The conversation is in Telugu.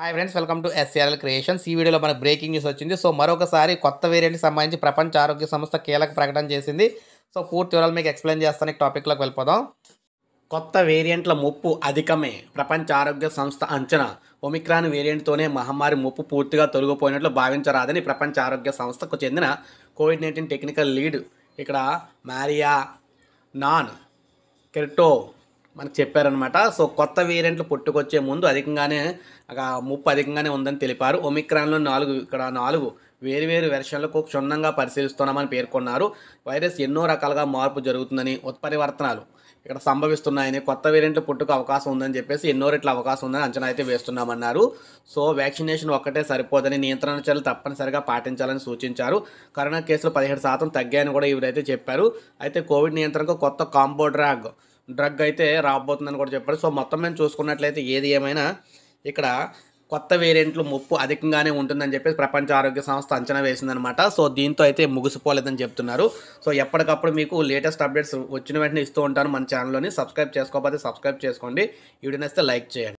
hi friends welcome to SRL creations ఈ వీడియోలో మనకు బ్రేకింగ్ న్యూస్ వచ్చింది సో మరొకసారి కొత్త వేరియంట్కి సంబంధించి ప్రపంచ ఆరోగ్య సంస్థ కీలక ప్రకటన చేసింది సో పూర్తి వివరాలు మీకు ఎక్స్ప్లెయిన్ చేస్తాను ఈ టాపిక్లోకి వెళ్ళిపోదాం కొత్త వేరియంట్ల ముప్పు అధికమే ప్రపంచ ఆరోగ్య సంస్థ అంచనా ఒమిక్రాన్ వేరియంట్తోనే మహమ్మారి ముప్పు పూర్తిగా తొలగిపోయినట్లు భావించరాదని ప్రపంచ ఆరోగ్య సంస్థకు చెందిన కోవిడ్ నైన్టీన్ టెక్నికల్ లీడ్ ఇక్కడ మారియా నాన్ కెర్టో మనకు చెప్పారనమాట సో కొత్త వేరియంట్లు పుట్టుకొచ్చే ముందు అధికంగానే ముప్పు అధికంగానే ఉందని తెలిపారు ఒమిక్రాన్లో నాలుగు ఇక్కడ నాలుగు వేరువేరు వెర్షన్లకు క్షుణ్ణంగా పరిశీలిస్తున్నామని పేర్కొన్నారు వైరస్ ఎన్నో రకాలుగా మార్పు జరుగుతుందని ఉత్పరివర్తనాలు ఇక్కడ సంభవిస్తున్నాయని కొత్త వేరియంట్లు పుట్టుకు అవకాశం ఉందని చెప్పేసి ఎన్నో రెట్ల అవకాశం ఉందని అంచనా అయితే వేస్తున్నామన్నారు సో వ్యాక్సినేషన్ ఒక్కటే సరిపోదని నియంత్రణ చర్యలు తప్పనిసరిగా పాటించాలని సూచించారు కరోనా కేసులు పదిహేడు శాతం తగ్గాయని కూడా ఇవరైతే చెప్పారు అయితే కోవిడ్ నియంత్రణకు కొత్త కాంబోడ్రాగ్ డ్రగ్ అయితే రాబోతుందని కూడా చెప్పారు సో మొత్తం మేము చూసుకున్నట్లయితే ఏది ఏమైనా ఇక్కడ కొత్త వేరియంట్లు ముప్పు అధికంగానే ఉంటుందని చెప్పేసి ప్రపంచ ఆరోగ్య సంస్థ అంచనా వేసిందనమాట సో దీంతో అయితే ముగిసిపోలేదని చెప్తున్నారు సో ఎప్పటికప్పుడు మీకు లేటెస్ట్ అప్డేట్స్ వచ్చిన వెంటనే ఇస్తూ ఉంటాను మన ఛానల్లోని సబ్స్క్రైబ్ చేసుకోకపోతే సబ్స్క్రైబ్ చేసుకోండి వీడియోనేస్తే లైక్ చేయండి